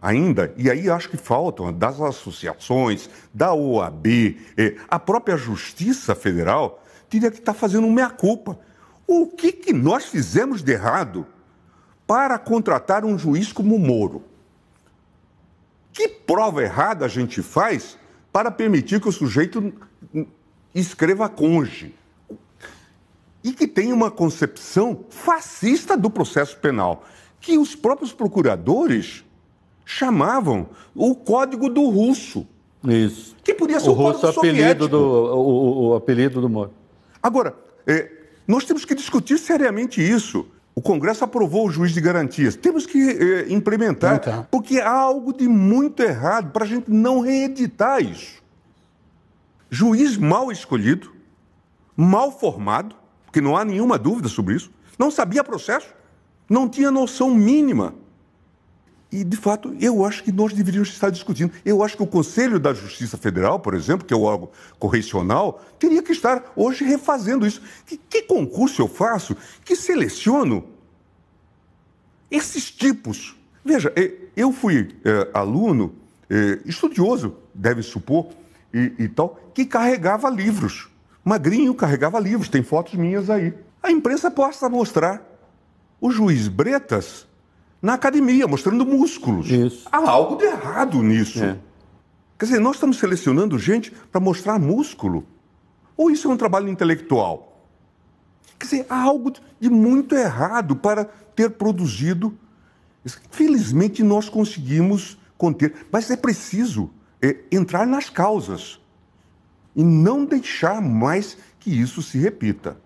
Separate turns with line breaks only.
ainda, e aí acho que faltam das associações, da OAB, eh, a própria Justiça Federal, teria que estar tá fazendo uma meia-culpa. O que, que nós fizemos de errado para contratar um juiz como o Moro? Que prova errada a gente faz para permitir que o sujeito escreva conge? E que tenha uma concepção fascista do processo penal, que os próprios procuradores chamavam o código do russo. Isso. Que podia ser o, o russo apelido do, o, o, apelido do Moro. Agora, é, nós temos que discutir seriamente isso. O Congresso aprovou o juiz de garantias. Temos que é, implementar, então. porque há algo de muito errado para a gente não reeditar isso. Juiz mal escolhido, mal formado, porque não há nenhuma dúvida sobre isso, não sabia processo, não tinha noção mínima e, de fato, eu acho que nós deveríamos estar discutindo. Eu acho que o Conselho da Justiça Federal, por exemplo, que é o órgão correcional, teria que estar hoje refazendo isso. Que, que concurso eu faço que seleciono esses tipos? Veja, eu fui é, aluno, é, estudioso, deve supor, e, e tal, que carregava livros. Magrinho carregava livros, tem fotos minhas aí. A imprensa possa mostrar. O juiz Bretas na academia, mostrando músculos. Isso. Há algo de errado nisso. É. Quer dizer, nós estamos selecionando gente para mostrar músculo. Ou isso é um trabalho intelectual? Quer dizer, há algo de muito errado para ter produzido. Felizmente nós conseguimos conter, mas é preciso é, entrar nas causas e não deixar mais que isso se repita.